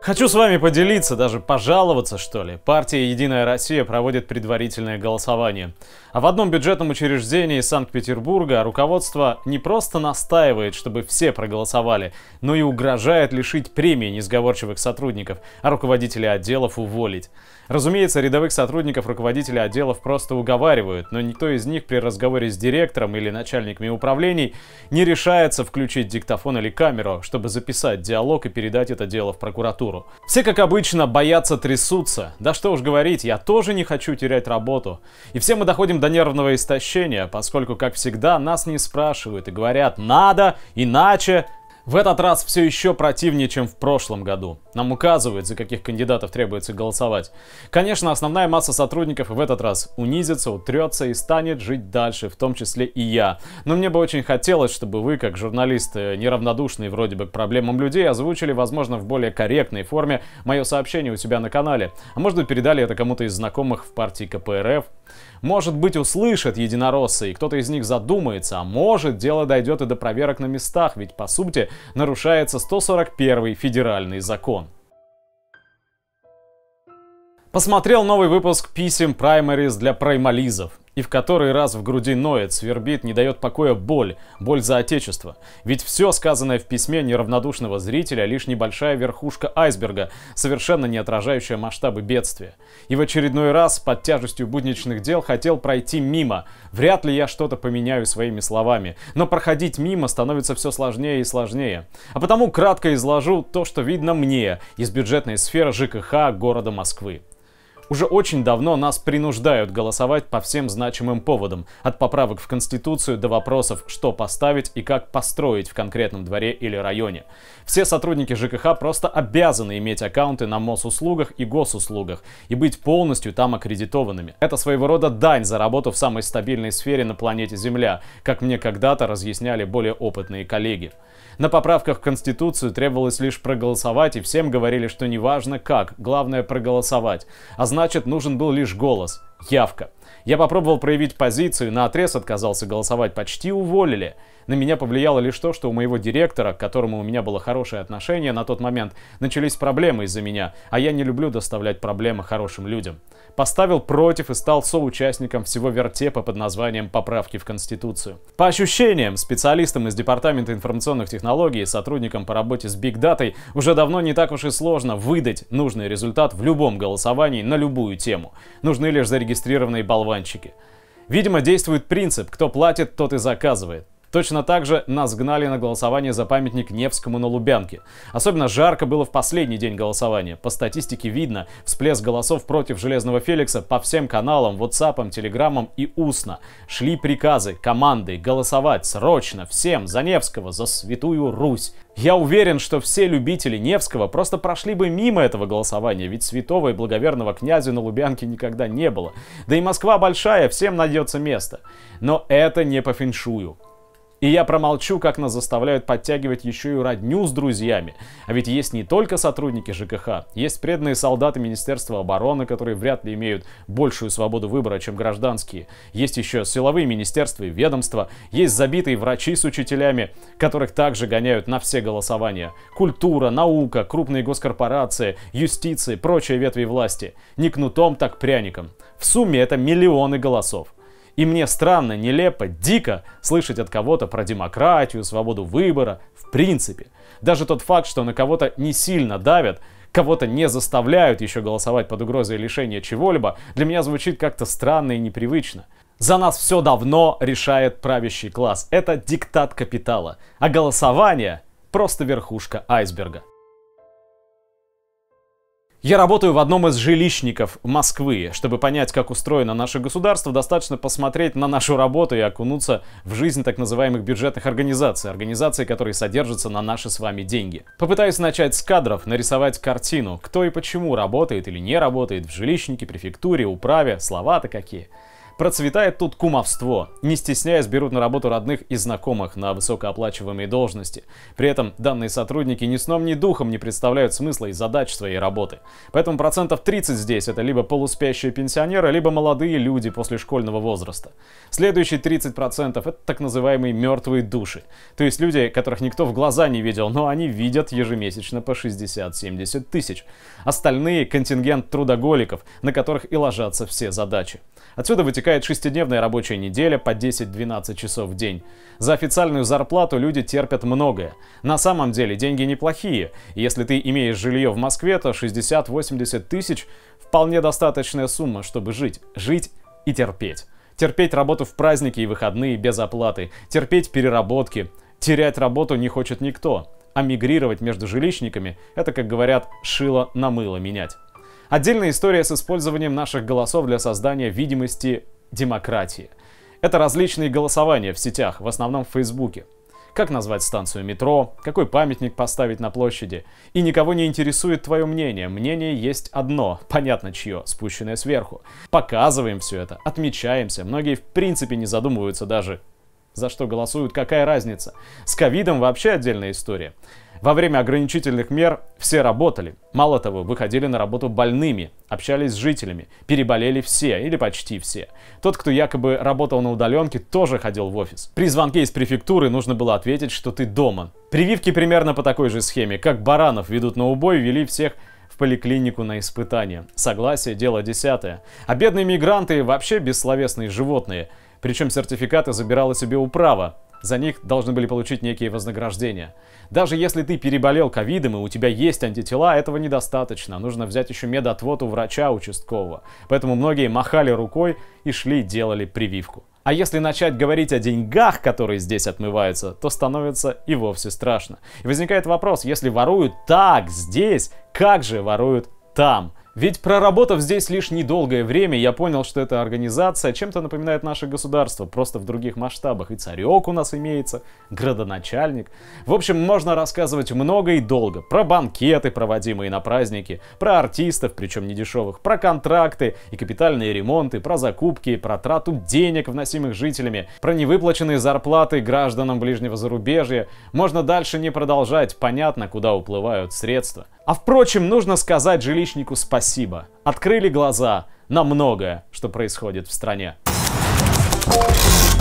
Хочу с вами поделиться, даже пожаловаться, что ли. Партия «Единая Россия» проводит предварительное голосование. А в одном бюджетном учреждении Санкт-Петербурга руководство не просто настаивает, чтобы все проголосовали, но и угрожает лишить премии несговорчивых сотрудников, а руководителей отделов уволить. Разумеется, рядовых сотрудников руководители отделов просто уговаривают, но никто из них при разговоре с директором или начальниками управлений не решается включить диктофон или камеру, чтобы записать диалог и передать это дело в прокуратуру. Все, как обычно, боятся трясутся. Да что уж говорить, я тоже не хочу терять работу. И все мы доходим до нервного истощения, поскольку, как всегда, нас не спрашивают и говорят «надо», «иначе», в этот раз все еще противнее, чем в прошлом году. Нам указывают, за каких кандидатов требуется голосовать. Конечно, основная масса сотрудников в этот раз унизится, утрется и станет жить дальше, в том числе и я. Но мне бы очень хотелось, чтобы вы, как журналисты, э, неравнодушные вроде бы к проблемам людей, озвучили, возможно, в более корректной форме мое сообщение у себя на канале. А может быть, передали это кому-то из знакомых в партии КПРФ, может быть, услышат единороссы, и кто-то из них задумается, а может, дело дойдет и до проверок на местах, ведь, по сути, нарушается 141 федеральный закон. Посмотрел новый выпуск писем Primaries для праймализов. И в который раз в груди ноет, свербит, не дает покоя боль, боль за Отечество. Ведь все сказанное в письме неравнодушного зрителя лишь небольшая верхушка айсберга, совершенно не отражающая масштабы бедствия. И в очередной раз под тяжестью будничных дел хотел пройти мимо. Вряд ли я что-то поменяю своими словами. Но проходить мимо становится все сложнее и сложнее. А потому кратко изложу то, что видно мне из бюджетной сферы ЖКХ города Москвы. Уже очень давно нас принуждают голосовать по всем значимым поводам, от поправок в Конституцию до вопросов, что поставить и как построить в конкретном дворе или районе. Все сотрудники ЖКХ просто обязаны иметь аккаунты на Мосуслугах и Госуслугах и быть полностью там аккредитованными. Это своего рода дань за работу в самой стабильной сфере на планете Земля, как мне когда-то разъясняли более опытные коллеги. На поправках в Конституцию требовалось лишь проголосовать, и всем говорили, что неважно как, главное проголосовать. А значит нужен был лишь голос явка. Я попробовал проявить позицию, на отрез отказался голосовать, почти уволили. На меня повлияло лишь то, что у моего директора, к которому у меня было хорошее отношение на тот момент, начались проблемы из-за меня, а я не люблю доставлять проблемы хорошим людям. Поставил против и стал соучастником всего вертепа под названием «Поправки в Конституцию». По ощущениям, специалистам из Департамента информационных технологий и сотрудникам по работе с Big Data уже давно не так уж и сложно выдать нужный результат в любом голосовании на любую тему. Нужны лишь зарегистрированные зарегистрированные болванчики. Видимо, действует принцип «кто платит, тот и заказывает». Точно так же нас гнали на голосование за памятник Невскому на Лубянке. Особенно жарко было в последний день голосования. По статистике видно, всплеск голосов против Железного Феликса по всем каналам, WhatsApp, Telegram и устно. Шли приказы, команды, голосовать срочно всем за Невского, за Святую Русь. Я уверен, что все любители Невского просто прошли бы мимо этого голосования, ведь святого и благоверного князя на Лубянке никогда не было. Да и Москва большая, всем найдется место. Но это не по фэншую. И я промолчу, как нас заставляют подтягивать еще и родню с друзьями. А ведь есть не только сотрудники ЖКХ, есть преданные солдаты Министерства обороны, которые вряд ли имеют большую свободу выбора, чем гражданские. Есть еще силовые министерства и ведомства, есть забитые врачи с учителями, которых также гоняют на все голосования. Культура, наука, крупные госкорпорации, юстиции, прочие ветви власти. Не кнутом, так пряником. В сумме это миллионы голосов. И мне странно, нелепо, дико слышать от кого-то про демократию, свободу выбора, в принципе. Даже тот факт, что на кого-то не сильно давят, кого-то не заставляют еще голосовать под угрозой лишения чего-либо, для меня звучит как-то странно и непривычно. За нас все давно решает правящий класс. Это диктат капитала. А голосование просто верхушка айсберга. Я работаю в одном из жилищников Москвы. Чтобы понять, как устроено наше государство, достаточно посмотреть на нашу работу и окунуться в жизнь так называемых бюджетных организаций, организаций, которые содержатся на наши с вами деньги. Попытаюсь начать с кадров, нарисовать картину, кто и почему работает или не работает в жилищнике, префектуре, управе, слова-то какие. Процветает тут кумовство. Не стесняясь, берут на работу родных и знакомых на высокооплачиваемые должности. При этом данные сотрудники ни сном, ни духом не представляют смысла и задач своей работы. Поэтому процентов 30 здесь это либо полуспящие пенсионеры, либо молодые люди после школьного возраста. Следующие 30% это так называемые мертвые души. То есть люди, которых никто в глаза не видел, но они видят ежемесячно по 60-70 тысяч. Остальные контингент трудоголиков, на которых и ложатся все задачи. Отсюда вытекает Чекает шестидневная рабочая неделя по 10-12 часов в день. За официальную зарплату люди терпят многое. На самом деле деньги неплохие. Если ты имеешь жилье в Москве, то 60-80 тысяч – вполне достаточная сумма, чтобы жить. Жить и терпеть. Терпеть работу в праздники и выходные без оплаты. Терпеть переработки. Терять работу не хочет никто. А мигрировать между жилищниками – это, как говорят, шило на мыло менять. Отдельная история с использованием наших голосов для создания видимости демократии. Это различные голосования в сетях, в основном в Фейсбуке. Как назвать станцию метро, какой памятник поставить на площади. И никого не интересует твое мнение. Мнение есть одно, понятно чье, спущенное сверху. Показываем все это, отмечаемся. Многие в принципе не задумываются даже, за что голосуют, какая разница. С ковидом вообще отдельная история. Во время ограничительных мер все работали. Мало того, выходили на работу больными, общались с жителями, переболели все или почти все. Тот, кто якобы работал на удаленке, тоже ходил в офис. При звонке из префектуры нужно было ответить, что ты дома. Прививки примерно по такой же схеме. Как баранов ведут на убой, вели всех в поликлинику на испытание. Согласие – дело десятое. А бедные мигранты – вообще бессловесные животные. Причем сертификаты забирала себе управа за них должны были получить некие вознаграждения. Даже если ты переболел ковидом и у тебя есть антитела, этого недостаточно. Нужно взять еще медотвод у врача участкового. Поэтому многие махали рукой и шли делали прививку. А если начать говорить о деньгах, которые здесь отмываются, то становится и вовсе страшно. И возникает вопрос, если воруют так здесь, как же воруют там? Ведь проработав здесь лишь недолгое время, я понял, что эта организация чем-то напоминает наше государство, просто в других масштабах. И царек у нас имеется, градоначальник. В общем, можно рассказывать много и долго. Про банкеты, проводимые на праздники, про артистов, причем недешевых, про контракты и капитальные ремонты, про закупки, про трату денег, вносимых жителями, про невыплаченные зарплаты гражданам ближнего зарубежья. Можно дальше не продолжать, понятно, куда уплывают средства. А впрочем, нужно сказать жилищнику спасибо. Открыли глаза на многое, что происходит в стране. Thank